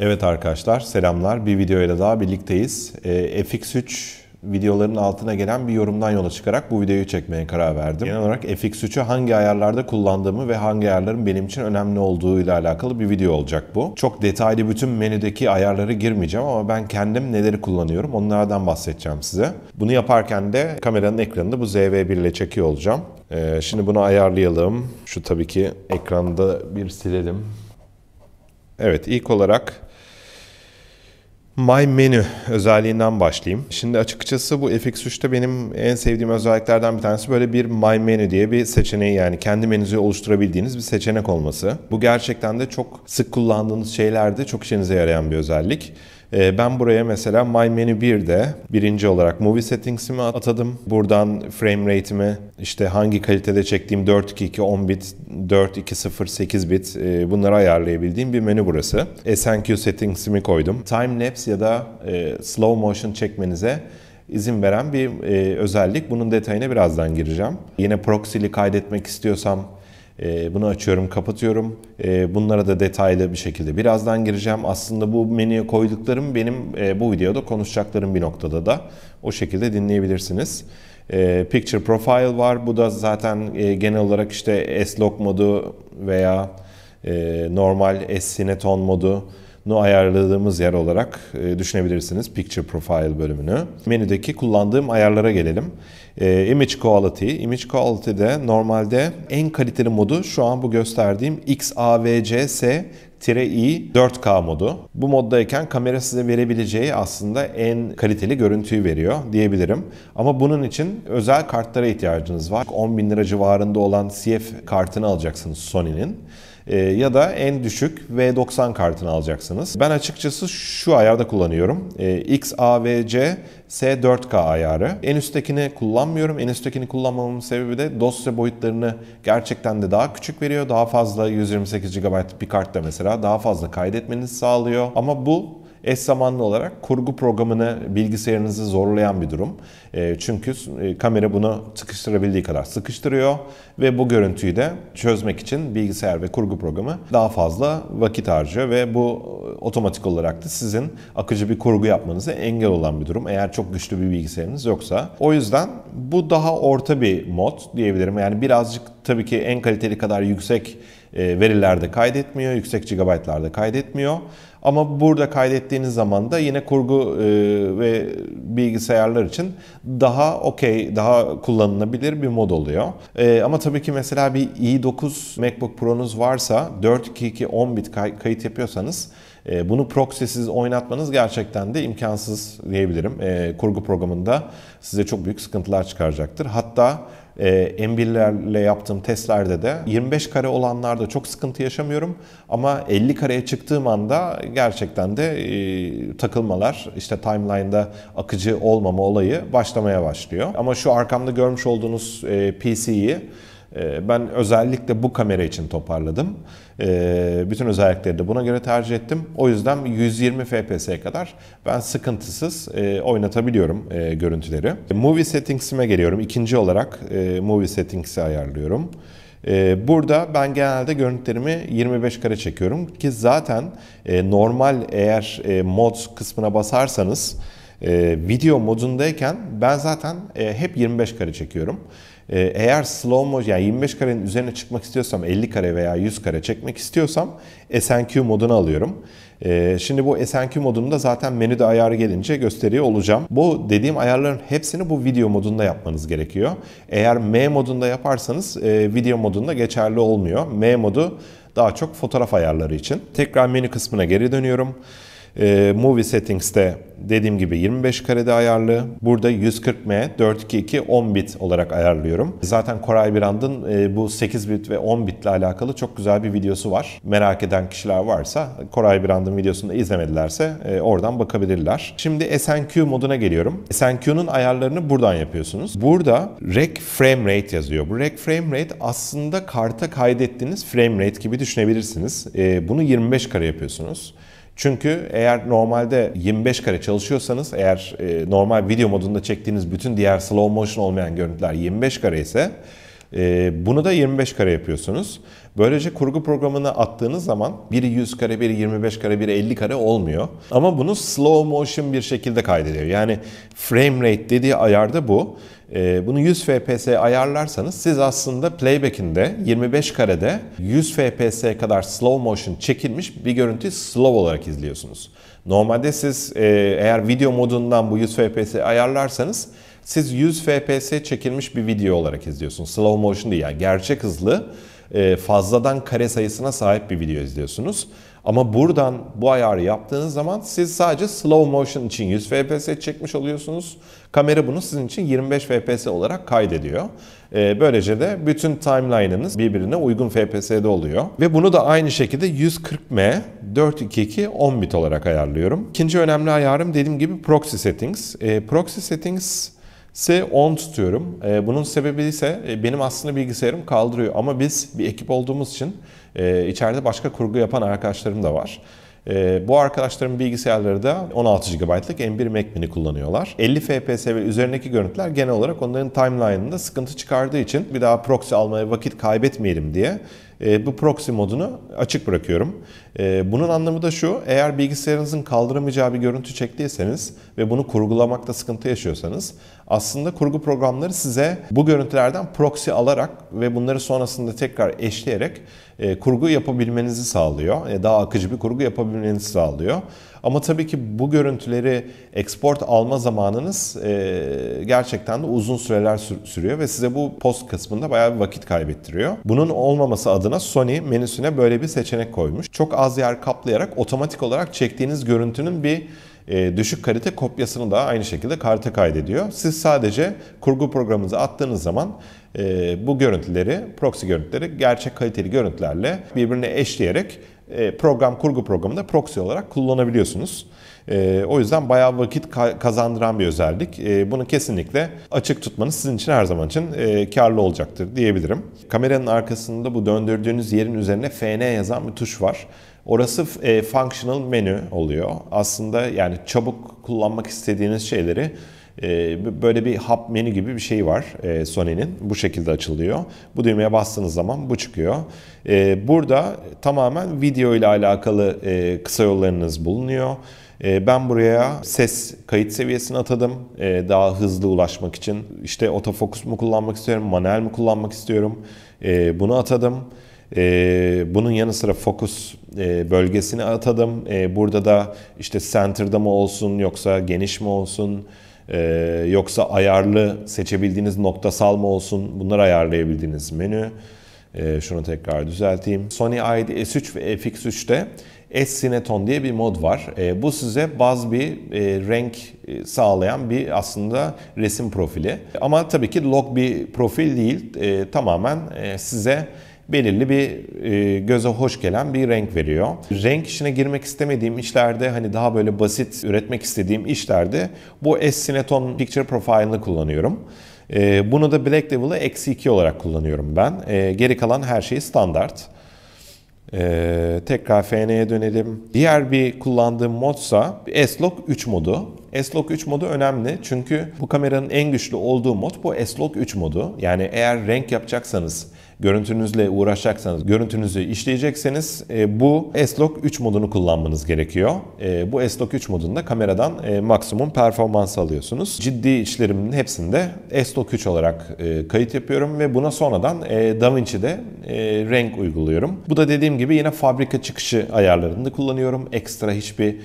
Evet arkadaşlar selamlar. Bir videoyla daha birlikteyiz. E, ee, FX3 videoların altına gelen bir yorumdan yola çıkarak bu videoyu çekmeye karar verdim. Genel olarak FX3'ü hangi ayarlarda kullandığımı ve hangi ayarların benim için önemli olduğu ile alakalı bir video olacak bu. Çok detaylı bütün menüdeki ayarları girmeyeceğim ama ben kendim neleri kullanıyorum onlardan bahsedeceğim size. Bunu yaparken de kameranın ekranında bu ZV1 ile çekiyor olacağım. Ee, şimdi bunu ayarlayalım. Şu tabii ki ekranda bir silelim. Evet ilk olarak My Menu özelliğinden başlayayım. Şimdi açıkçası bu FX3'te benim en sevdiğim özelliklerden bir tanesi böyle bir My Menu diye bir seçeneği yani kendi menüzü oluşturabildiğiniz bir seçenek olması. Bu gerçekten de çok sık kullandığınız şeylerde çok işinize yarayan bir özellik. Ee, ben buraya mesela My Menu 1'de birinci olarak Movie Settings'imi atadım. Buradan frame rate'imi işte hangi kalitede çektiğim 4 4.2.2 10 bit, 4.2.0 8 bit e, bunları ayarlayabildiğim bir menü burası. SNQ Settings'imi koydum. Time lapse ya da e, slow motion çekmenize izin veren bir e, özellik. Bunun detayına birazdan gireceğim. Yine proxy'li kaydetmek istiyorsam ee, bunu açıyorum, kapatıyorum. Ee, bunlara da detaylı bir şekilde birazdan gireceğim. Aslında bu menüye koyduklarım benim e, bu videoda konuşacaklarım bir noktada da. O şekilde dinleyebilirsiniz. Ee, Picture Profile var. Bu da zaten e, genel olarak işte S-Log modu veya e, normal S-Cineton modu nu ayarladığımız yer olarak e, düşünebilirsiniz Picture Profile bölümünü. Menüdeki kullandığım ayarlara gelelim. E, image Quality. Image Quality'de normalde en kaliteli modu şu an bu gösterdiğim XAVCS i 4K modu. Bu moddayken kamera size verebileceği aslında en kaliteli görüntüyü veriyor diyebilirim. Ama bunun için özel kartlara ihtiyacınız var. 10 bin lira civarında olan CF kartını alacaksınız Sony'nin. Ee, ya da en düşük V90 kartını alacaksınız. Ben açıkçası şu ayarda kullanıyorum. Ee, XAVC S4K ayarı. En üsttekini kullanmıyorum. En üsttekini kullanmamın sebebi de dosya boyutlarını gerçekten de daha küçük veriyor. Daha fazla 128 GB bir kartta mesela daha fazla kaydetmenizi sağlıyor. Ama bu eş zamanlı olarak kurgu programını bilgisayarınızı zorlayan bir durum. E, çünkü e, kamera bunu sıkıştırabildiği kadar sıkıştırıyor ve bu görüntüyü de çözmek için bilgisayar ve kurgu programı daha fazla vakit harcıyor ve bu e, otomatik olarak da sizin akıcı bir kurgu yapmanıza engel olan bir durum. Eğer çok güçlü bir bilgisayarınız yoksa. O yüzden bu daha orta bir mod diyebilirim. Yani birazcık tabii ki en kaliteli kadar yüksek verilerde kaydetmiyor, yüksek gigabaytlarda kaydetmiyor. Ama burada kaydettiğiniz zaman da yine kurgu e, ve bilgisayarlar için daha okey, daha kullanılabilir bir mod oluyor. E, ama tabii ki mesela bir i9 MacBook Pro'nuz varsa 4.2.2 10 bit kayıt yapıyorsanız e, bunu proxy'siz oynatmanız gerçekten de imkansız diyebilirim. Kurgu programında size çok büyük sıkıntılar çıkaracaktır. Hatta ee, M1'lerle yaptığım testlerde de 25 kare olanlarda çok sıkıntı yaşamıyorum ama 50 kareye çıktığım anda gerçekten de e, takılmalar işte timeline'da akıcı olmama olayı başlamaya başlıyor. Ama şu arkamda görmüş olduğunuz e, PC'yi ee, ben özellikle bu kamera için toparladım. Ee, bütün özellikleri de buna göre tercih ettim. O yüzden 120 FPS'ye kadar ben sıkıntısız e, oynatabiliyorum e, görüntüleri. Movie Settings'ime geliyorum. İkinci olarak e, Movie Settings'i ayarlıyorum. Burada ben genelde görüntülerimi 25 kare çekiyorum ki zaten normal eğer mod kısmına basarsanız video modundayken ben zaten hep 25 kare çekiyorum. Ee, eğer slow motion yani 25 karenin üzerine çıkmak istiyorsam 50 kare veya 100 kare çekmek istiyorsam SNQ modunu alıyorum. Ee, şimdi bu SNQ modunda zaten menüde ayarı gelince gösteriyor olacağım. Bu dediğim ayarların hepsini bu video modunda yapmanız gerekiyor. Eğer M modunda yaparsanız e, video modunda geçerli olmuyor. M modu daha çok fotoğraf ayarları için. Tekrar menü kısmına geri dönüyorum. E, movie Settings'te dediğim gibi 25 karede ayarlı. Burada 140M 422 10 bit olarak ayarlıyorum. Zaten Koray Brand'ın e, bu 8 bit ve 10 bitle alakalı çok güzel bir videosu var. Merak eden kişiler varsa Koray Brand'ın videosunu da izlemedilerse e, oradan bakabilirler. Şimdi SNQ moduna geliyorum. SNQ'nun ayarlarını buradan yapıyorsunuz. Burada Rack Frame Rate yazıyor. Bu Rack Frame Rate aslında karta kaydettiğiniz frame rate gibi düşünebilirsiniz. E, bunu 25 kare yapıyorsunuz. Çünkü eğer normalde 25 kare çalışıyorsanız eğer e, normal video modunda çektiğiniz bütün diğer slow motion olmayan görüntüler 25 kare ise ee, bunu da 25 kare yapıyorsunuz. Böylece kurgu programına attığınız zaman biri 100 kare, biri 25 kare, biri 50 kare olmuyor. Ama bunu slow motion bir şekilde kaydediyor. Yani frame rate dediği ayarda bu. Ee, bunu 100 fps ayarlarsanız siz aslında playback'inde 25 karede 100 fps kadar slow motion çekilmiş bir görüntü slow olarak izliyorsunuz. Normalde siz e, eğer video modundan bu 100 FPS ayarlarsanız siz 100 FPS çekilmiş bir video olarak izliyorsunuz. Slow motion değil yani gerçek hızlı e, fazladan kare sayısına sahip bir video izliyorsunuz. Ama buradan bu ayarı yaptığınız zaman siz sadece slow motion için 100 fps çekmiş oluyorsunuz. Kamera bunu sizin için 25 fps olarak kaydediyor. Ee, böylece de bütün timeline'ınız birbirine uygun FPS'de oluyor. Ve bunu da aynı şekilde 140M 422 10 bit olarak ayarlıyorum. İkinci önemli ayarım dediğim gibi proxy settings. Ee, proxy settings si 10 tutuyorum. Ee, bunun sebebi ise e, benim aslında bilgisayarım kaldırıyor ama biz bir ekip olduğumuz için e, içeride başka kurgu yapan arkadaşlarım da var. Ee, bu arkadaşların bilgisayarları da 16 GB'lık M1 Mac Mini kullanıyorlar. 50 FPS ve üzerindeki görüntüler genel olarak onların timeline'ında sıkıntı çıkardığı için bir daha proxy almaya vakit kaybetmeyelim diye e, bu proxy modunu açık bırakıyorum. E, bunun anlamı da şu, eğer bilgisayarınızın kaldıramayacağı bir görüntü çektiyseniz ve bunu kurgulamakta sıkıntı yaşıyorsanız aslında kurgu programları size bu görüntülerden proxy alarak ve bunları sonrasında tekrar eşleyerek e, kurgu yapabilmenizi sağlıyor. daha akıcı bir kurgu yapabilmenizi sağlıyor. Ama tabii ki bu görüntüleri export alma zamanınız e, gerçekten de uzun süreler sür- sürüyor ve size bu post kısmında bayağı bir vakit kaybettiriyor. Bunun olmaması adına Sony menüsüne böyle bir seçenek koymuş. Çok az yer kaplayarak otomatik olarak çektiğiniz görüntünün bir e, düşük kalite kopyasını da aynı şekilde karta kaydediyor. Siz sadece kurgu programınızı attığınız zaman e, bu görüntüleri, proxy görüntüleri gerçek kaliteli görüntülerle birbirine eşleyerek e, program kurgu programında proxy olarak kullanabiliyorsunuz. E, o yüzden bayağı vakit kazandıran bir özellik. E, bunu kesinlikle açık tutmanız sizin için her zaman için karlı olacaktır diyebilirim. Kameranın arkasında bu döndürdüğünüz yerin üzerine FN yazan bir tuş var. Orası e, functional menü oluyor. Aslında yani çabuk kullanmak istediğiniz şeyleri e, böyle bir hub menü gibi bir şey var e, Sony'nin. Bu şekilde açılıyor. Bu düğmeye bastığınız zaman bu çıkıyor. E, burada tamamen video ile alakalı e, kısa yollarınız bulunuyor. E, ben buraya ses kayıt seviyesini atadım. E, daha hızlı ulaşmak için. İşte otofokus mu kullanmak istiyorum, manuel mi kullanmak istiyorum. E, bunu atadım. E, bunun yanı sıra fokus e, bölgesini atadım. E, burada da işte center'da mı olsun yoksa geniş mi olsun e, yoksa ayarlı seçebildiğiniz noktasal mı olsun bunları ayarlayabildiğiniz menü. E, şunu tekrar düzelteyim. Sony ID S3 ve FX3'te S-Cineton diye bir mod var. E, bu size bazı bir e, renk e, sağlayan bir aslında resim profili. Ama tabii ki log bir profil değil. E, tamamen e, size belirli bir e, göze hoş gelen bir renk veriyor. Renk işine girmek istemediğim işlerde hani daha böyle basit üretmek istediğim işlerde bu S-Cineton Picture Profile'ını kullanıyorum. E, bunu da Black Devil'ı eksi 2 olarak kullanıyorum ben. E, geri kalan her şey standart. Ee, tekrar FN'ye dönelim. Diğer bir kullandığım modsa S-Log 3 modu. S-Log 3 modu önemli çünkü bu kameranın en güçlü olduğu mod bu S-Log 3 modu. Yani eğer renk yapacaksanız görüntünüzle uğraşacaksanız, görüntünüzü işleyecekseniz e, bu S-Log 3 modunu kullanmanız gerekiyor. E, bu S-Log 3 modunda kameradan e, maksimum performans alıyorsunuz. Ciddi işlerimin hepsinde S-Log 3 olarak kayıt yapıyorum ve buna sonradan DaVinci'de renk uyguluyorum. Bu da dediğim gibi yine fabrika çıkışı ayarlarını kullanıyorum. Ekstra hiçbir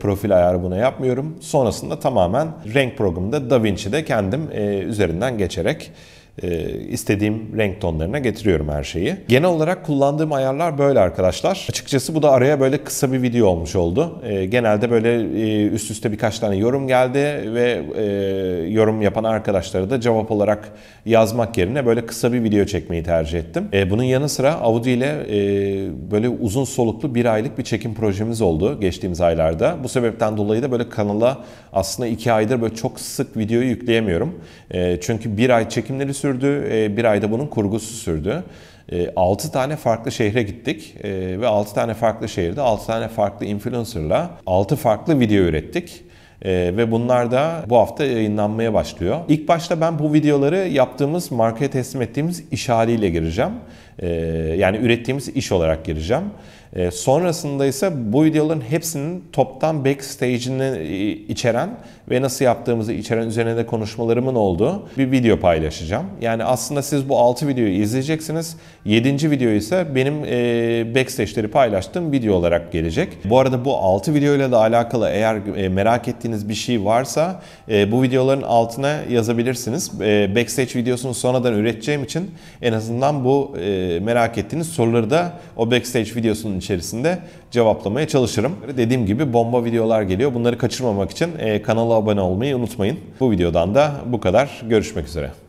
profil ayarı buna yapmıyorum. Sonrasında tamamen renk programında DaVinci'de kendim üzerinden geçerek e, istediğim renk tonlarına getiriyorum her şeyi. Genel olarak kullandığım ayarlar böyle arkadaşlar. Açıkçası bu da araya böyle kısa bir video olmuş oldu. E, genelde böyle e, üst üste birkaç tane yorum geldi ve yorum yapan arkadaşlara da cevap olarak yazmak yerine böyle kısa bir video çekmeyi tercih ettim. Bunun yanı sıra Audi ile böyle uzun soluklu bir aylık bir çekim projemiz oldu geçtiğimiz aylarda. Bu sebepten dolayı da böyle kanala aslında iki aydır böyle çok sık videoyu yükleyemiyorum. Çünkü bir ay çekimleri sürüyor sürdü. E, bir ayda bunun kurgusu sürdü. E, 6 tane farklı şehre gittik e, ve 6 tane farklı şehirde 6 tane farklı influencerla 6 farklı video ürettik. Ee, ve bunlar da bu hafta yayınlanmaya başlıyor. İlk başta ben bu videoları yaptığımız markete teslim ettiğimiz iş haliyle gireceğim. Ee, yani ürettiğimiz iş olarak gireceğim. Ee, sonrasında ise bu videoların hepsinin toptan backstage'ini e, içeren ve nasıl yaptığımızı içeren üzerine de konuşmalarımın olduğu bir video paylaşacağım. Yani aslında siz bu 6 videoyu izleyeceksiniz. 7. video ise benim e, backstage'leri paylaştığım video olarak gelecek. Bu arada bu 6 videoyla da alakalı eğer e, merak ettiğiniz bir şey varsa bu videoların altına yazabilirsiniz. backstage videosunu sonradan üreteceğim için en azından bu e, merak ettiğiniz soruları da o backstage videosunun içerisinde cevaplamaya çalışırım. Dediğim gibi bomba videolar geliyor. Bunları kaçırmamak için e, kanala abone olmayı unutmayın. Bu videodan da bu kadar. Görüşmek üzere.